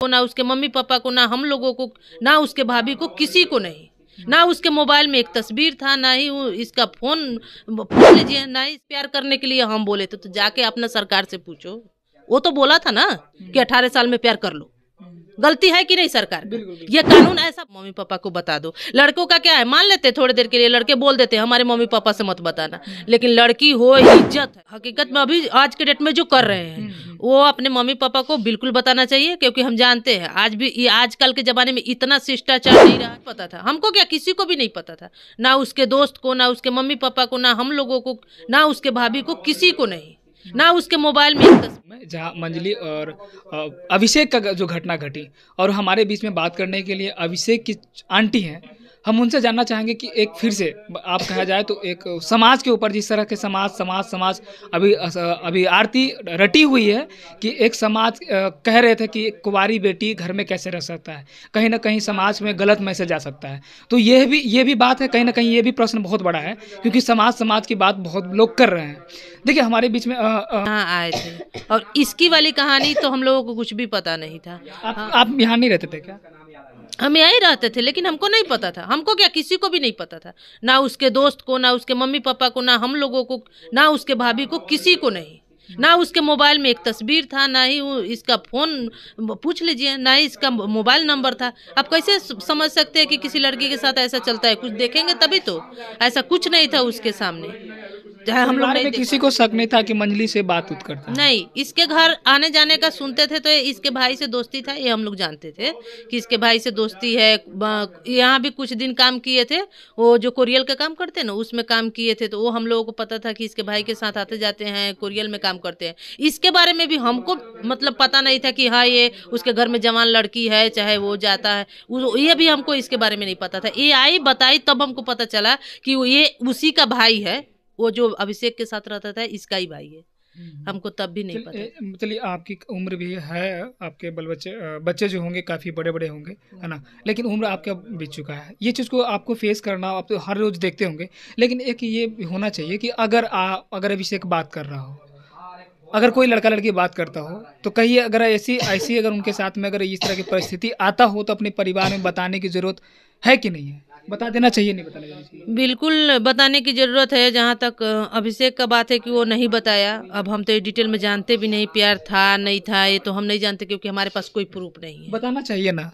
को ना उसके मम्मी पापा को ना हम लोगों को ना उसके भाभी को किसी को नहीं ना उसके मोबाइल में एक तस्वीर था ना ही इसका फोन फोन लीजिए ना ही प्यार करने के लिए हम बोले थे तो जाके अपना सरकार से पूछो वो तो बोला था ना कि अठारह साल में प्यार कर लो गलती है कि नहीं सरकार ये कानून ऐसा मम्मी पापा को बता दो लड़कों का क्या है मान लेते थोड़ी देर के लिए लड़के बोल देते हमारे मम्मी पापा से मत बताना हम्म। लेकिन लड़की हो इज्जत हकीकत में अभी आज के डेट में जो कर रहे हैं हम्म, हम्म। वो अपने मम्मी पापा को बिल्कुल बताना चाहिए क्योंकि हम जानते हैं आज भी आजकल के जमाने में इतना शिष्टाचार नहीं रहा पता था हमको क्या किसी को भी नहीं पता था ना उसके दोस्त को ना उसके मम्मी पापा को ना हम लोगों को ना उसके भाभी को किसी को नहीं ना उसके मोबाइल में जहाँ मंजलि और अभिषेक का जो घटना घटी और हमारे बीच में बात करने के लिए अभिषेक की आंटी हैं हम उनसे जानना चाहेंगे कि एक फिर से आप कहा जाए तो एक समाज के ऊपर जिस तरह के समाज समाज समाज अभी अभी आरती रटी हुई है कि एक समाज कह रहे थे कि कुंवारी बेटी घर में कैसे रह सकता है कहीं ना कहीं समाज में गलत मैसेज आ सकता है तो यह भी ये भी बात है कहीं ना कहीं ये भी प्रश्न बहुत बड़ा है क्योंकि समाज समाज की बात बहुत लोग कर रहे हैं देखिए हमारे बीच में आ, हाँ, आए थे और इसकी वाली कहानी तो हम लोगों को कुछ भी पता नहीं था आप यहाँ नहीं रहते थे क्या हम यहीं रहते थे लेकिन हमको नहीं पता था हमको क्या किसी को भी नहीं पता था ना उसके दोस्त को ना उसके मम्मी पापा को ना हम लोगों को ना उसके भाभी को किसी को नहीं ना उसके मोबाइल में एक तस्वीर था ना ही इसका फ़ोन पूछ लीजिए ना ही इसका मोबाइल नंबर था आप कैसे समझ सकते हैं कि किसी लड़की के साथ ऐसा चलता है कुछ देखेंगे तभी तो ऐसा कुछ नहीं था उसके सामने जहाँ हम लोग किसी को शक नहीं था कि मंजली से बात उत करता नहीं इसके घर आने जाने का सुनते थे तो इसके भाई से दोस्ती था ये हम लोग जानते थे कि इसके भाई से दोस्ती है यहाँ भी कुछ दिन काम किए थे वो जो कुरियल का काम करते ना उसमें काम किए थे तो वो हम लोगों को पता था कि इसके भाई के साथ आते जाते हैं कुरियल में काम करते हैं इसके बारे में भी हमको मतलब पता नहीं था कि हाँ ये उसके घर में जवान लड़की है चाहे वो जाता है ये भी हमको इसके बारे में नहीं पता था ये आई बताई तब हमको पता चला कि ये उसी का भाई है वो जो अभिषेक के साथ रहता था इसका ही भाई है हम्म। हमको तब भी नहीं पता चलिए आपकी उम्र भी है आपके बल बच्चे बच्चे जो होंगे काफ़ी बड़े बड़े होंगे है ना हम्म। लेकिन उम्र आपका बीत चुका है ये चीज़ को आपको फेस करना आप तो हर रोज़ देखते होंगे लेकिन एक ये होना चाहिए कि अगर आ, अगर अभिषेक बात कर रहा हो अगर कोई लड़का लड़की बात करता हो तो कहीं अगर ऐसी ऐसी अगर उनके साथ में अगर इस तरह की परिस्थिति आता हो तो अपने परिवार में बताने की ज़रूरत है कि नहीं है बता देना चाहिए नहीं बताना चाहिए बिल्कुल बताने की ज़रूरत है जहाँ तक अभिषेक का बात है कि वो नहीं बताया अब हम तो ये डिटेल में जानते भी नहीं प्यार था नहीं था ये तो हम नहीं जानते क्योंकि हमारे पास कोई प्रूफ नहीं है बताना चाहिए ना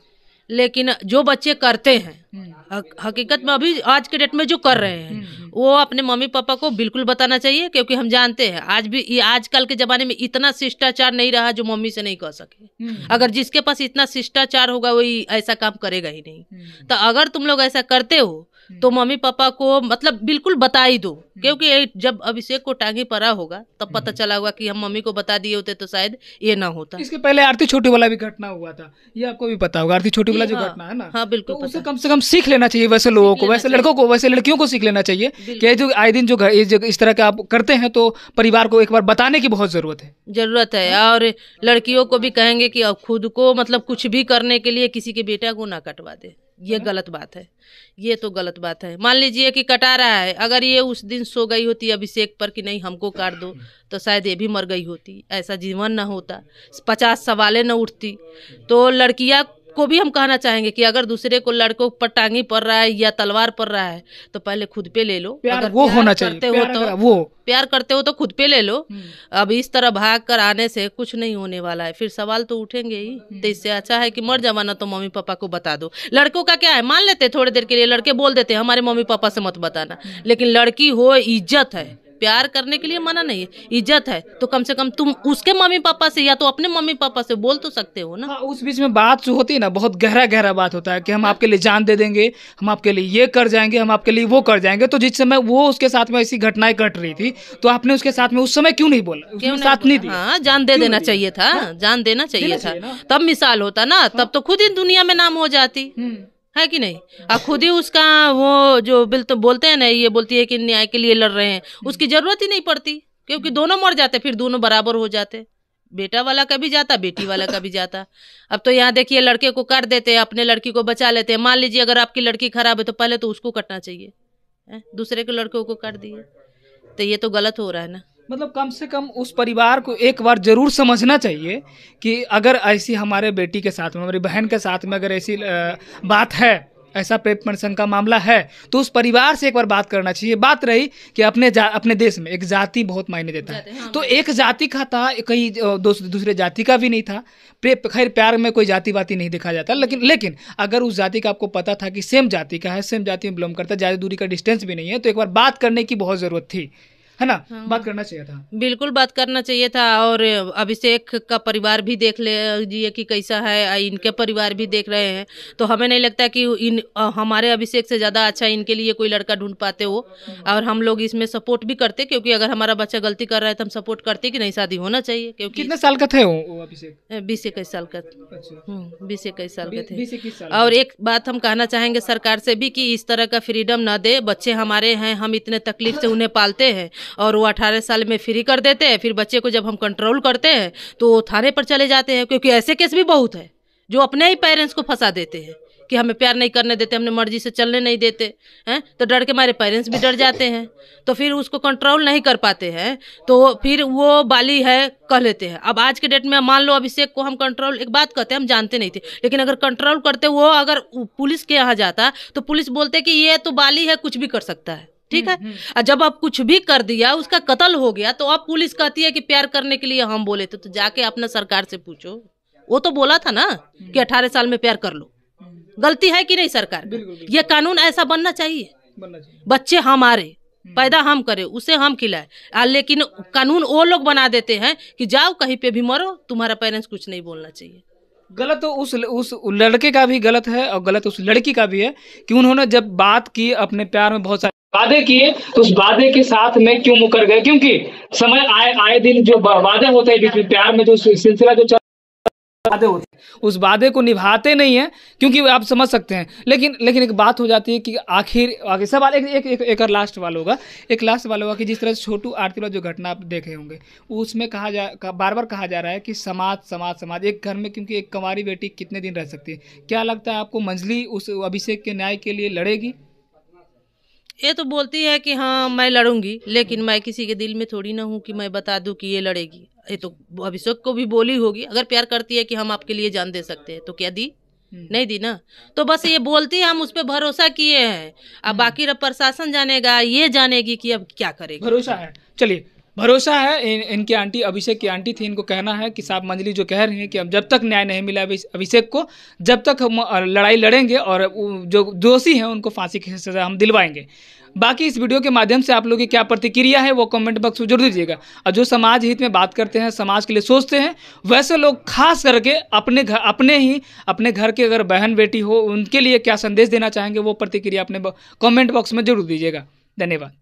लेकिन जो बच्चे करते हैं हम्म। हकीकत में अभी आज के डेट में जो कर रहे हैं हम्म, हम्म। वो अपने मम्मी पापा को बिल्कुल बताना चाहिए क्योंकि हम जानते हैं आज भी ये आजकल के ज़माने में इतना शिष्टाचार नहीं रहा जो मम्मी से नहीं कह सके हम्म, अगर जिसके पास इतना शिष्टाचार होगा वही ऐसा काम करेगा ही नहीं तो अगर तुम लोग ऐसा करते हो तो हम्म। मम्मी पापा को मतलब बिल्कुल बता ही दो हम्म। क्योंकि जब अभिषेक को टांगी पड़ा होगा तब पता हम्म। चला होगा कि हम मम्मी को बता दिए होते तो शायद ये ना होता इसके पहले आरती छोटी वाला भी घटना हुआ था ये आपको भी पता होगा आरती छोटी वाला जो हाँ, घटना है ना हाँ बिल्कुल तो उसे कम से कम सीख लेना चाहिए वैसे लोगों को वैसे लड़कों को वैसे लड़कियों को सीख लेना चाहिए कि जो आए दिन जो इस तरह के आप करते हैं तो परिवार को एक बार बताने की बहुत जरूरत है जरूरत है हाँ। और लड़कियों को भी कहेंगे की खुद को मतलब कुछ भी करने के लिए किसी के बेटा को ना कटवा दे ये गलत बात है ये तो गलत बात है मान लीजिए कि कटा रहा है अगर ये उस दिन सो गई होती अभिषेक पर कि नहीं हमको काट दो तो शायद ये भी मर गई होती ऐसा जीवन ना होता पचास सवालें ना उठती तो लड़कियाँ को भी हम कहना चाहेंगे कि अगर दूसरे को लड़कों पर टांगी पड़ रहा है या तलवार पड़ रहा है तो पहले खुद पे ले लो प्यार अगर वो प्यार होना करते चाहिए हो तो वो प्यार करते हो तो खुद पे ले लो हम्म। अब इस तरह भाग कर आने से कुछ नहीं होने वाला है फिर सवाल तो उठेंगे ही हम्म। तो इससे अच्छा है कि मर जमाना तो मम्मी पापा को बता दो लड़कों का क्या है मान लेते थोड़ी देर के लिए लड़के बोल देते हमारे मम्मी पापा से मत बताना हम्म। लेकिन लड़की हो इज्जत है प्यार करने के लिए मना नहीं है इज्जत है तो कम से कम तुम उसके मम्मी पापा से या तो अपने मम्मी पापा से बोल तो सकते हो ना हाँ, उस बीच में बात जो होती है ना बहुत गहरा गहरा बात होता है कि हम आपके लिए जान दे देंगे हम आपके लिए ये कर जाएंगे हम आपके लिए वो कर जाएंगे तो जिस समय वो उसके साथ में ऐसी घटनाएं घट रही थी तो आपने उसके साथ में उस समय क्यों नहीं बोला क्यों साथ नहीं हाँ जान दे देना चाहिए था जान देना चाहिए था तब मिसाल होता ना तब हाँ। तो खुद ही दुनिया में नाम हो जाती हम्म। है कि नहीं और खुद ही उसका वो जो बिल तो बोलते हैं ना ये बोलती है कि न्याय के लिए लड़ रहे हैं उसकी जरूरत ही नहीं पड़ती क्योंकि दोनों मर जाते फिर दोनों बराबर हो जाते बेटा वाला कभी जाता बेटी वाला कभी जाता अब तो यहाँ देखिए लड़के को कर देते हैं अपने लड़की को बचा लेते हैं मान लीजिए अगर आपकी लड़की खराब है तो पहले तो उसको कटना चाहिए दूसरे के लड़कों को कर दिए तो ये तो गलत हो रहा है ना मतलब कम से कम उस परिवार को एक बार जरूर समझना चाहिए कि अगर ऐसी हमारे बेटी के साथ में हमारी बहन के साथ में अगर ऐसी बात है ऐसा प्रेम प्रसंग का मामला है तो उस परिवार से एक बार बात करना चाहिए बात रही कि अपने जा, अपने देश में एक जाति बहुत मायने देता है हाँ। तो एक जाति का था कहीं दूसरे दूसरे जाति का भी नहीं था खैर प्यार में कोई जाति वाति नहीं देखा जाता लेकिन लेकिन अगर उस जाति का आपको पता था कि सेम जाति का है सेम जाति में बिलोंग करता है ज़्यादा दूरी का डिस्टेंस भी नहीं है तो एक बार बात करने की बहुत ज़रूरत थी है ना हाँ। बात करना चाहिए था बिल्कुल बात करना चाहिए था और अभिषेक का परिवार भी देख ले ये कि कैसा है इनके परिवार भी देख रहे हैं तो हमें नहीं लगता कि इन हमारे अभिषेक से ज़्यादा अच्छा इनके लिए कोई लड़का ढूंढ पाते हो और हम लोग इसमें सपोर्ट भी करते क्योंकि अगर हमारा बच्चा गलती कर रहा है तो हम सपोर्ट करते कि नहीं शादी होना चाहिए क्योंकि कितने साल का थे वो अभिषेक बीस इक्कीस साल का बीस इक्कीस साल का थे अच्छा। हम्म, और एक बात हम कहना चाहेंगे सरकार से भी कि इस तरह का फ्रीडम ना दे बच्चे हमारे हैं हम इतने तकलीफ से उन्हें पालते हैं और वो अठारह साल में फ्री कर देते हैं फिर बच्चे को जब हम कंट्रोल करते हैं तो वो थाने पर चले जाते हैं क्योंकि ऐसे केस भी बहुत है जो अपने ही पेरेंट्स को फंसा देते हैं कि हमें प्यार नहीं करने देते हमने मर्जी से चलने नहीं देते हैं तो डर के मारे पेरेंट्स भी डर जाते हैं तो फिर उसको कंट्रोल नहीं कर पाते हैं तो फिर वो बाली है कह लेते हैं अब आज के डेट में मान लो अभिषेक को हम कंट्रोल एक बात कहते हैं हम जानते नहीं थे लेकिन अगर कंट्रोल करते वो अगर पुलिस के यहाँ जाता तो पुलिस बोलते कि ये तो बाली है कुछ भी कर सकता है ठीक है हम्म, हम्म। और जब आप कुछ भी कर दिया उसका कत्ल हो गया तो अब पुलिस कहती है कि प्यार करने के लिए हम बोले थे तो जाके अपना सरकार से पूछो वो तो बोला था ना कि हम्म। अठारह साल में प्यार कर लो गलती है कि नहीं सरकार ये कानून ऐसा बनना चाहिए, बच्चे हमारे पैदा हम करे उसे हम खिलाए लेकिन कानून वो लोग बना देते हैं कि जाओ कहीं पे भी मरो तुम्हारा पेरेंट्स कुछ नहीं बोलना चाहिए गलत तो उस उस लड़के का भी गलत है और गलत उस लड़की का भी है कि उन्होंने जब बात की अपने प्यार में बहुत सारे वादे किए तो उस वादे के साथ में क्यों मुकर गए क्योंकि समय आए आए दिन जो वादे होते हैं बीच में प्यार में जो सिलसिला जो वादे होते उस वादे को निभाते नहीं है क्योंकि आप समझ सकते हैं लेकिन लेकिन एक बात हो जाती है कि आखिर आगे सवाल एक एक एक, एक लास्ट वाला होगा एक लास्ट वाला होगा कि जिस तरह से छोटू आरती वाला जो घटना आप देखे होंगे उसमें कहा जा बार बार कहा जा रहा है कि समाज समाज समाज एक घर में क्योंकि एक कंवारी बेटी कितने दिन रह सकती है क्या लगता है आपको मंजली उस अभिषेक के न्याय के लिए लड़ेगी ये तो बोलती है कि हाँ मैं लड़ूंगी लेकिन मैं किसी के दिल में थोड़ी ना हूँ कि मैं बता दूँ कि ये लड़ेगी ये तो अभिषेक को भी बोली होगी अगर प्यार करती है कि हम आपके लिए जान दे सकते हैं तो क्या दी हम्म। नहीं दी ना तो बस ये बोलती है हम उस पर भरोसा किए हैं अब हम्म। बाकी प्रशासन जानेगा ये जानेगी कि अब क्या करेगी भरोसा है चलिए भरोसा है इन इनकी आंटी अभिषेक की आंटी थी इनको कहना है कि साहब मंजली जो कह रहे हैं कि अब जब तक न्याय नहीं मिला अभिषेक को जब तक हम लड़ाई लड़ेंगे और जो दोषी हैं उनको फांसी की सज़ा हम दिलवाएंगे बाकी इस वीडियो के माध्यम से आप लोगों की क्या प्रतिक्रिया है वो कमेंट बॉक्स में जरूर दीजिएगा और जो समाज हित में बात करते हैं समाज के लिए सोचते हैं वैसे लोग खास करके अपने घर अपने ही अपने घर के अगर बहन बेटी हो उनके लिए क्या संदेश देना चाहेंगे वो प्रतिक्रिया अपने कॉमेंट बॉक्स में जरूर दीजिएगा धन्यवाद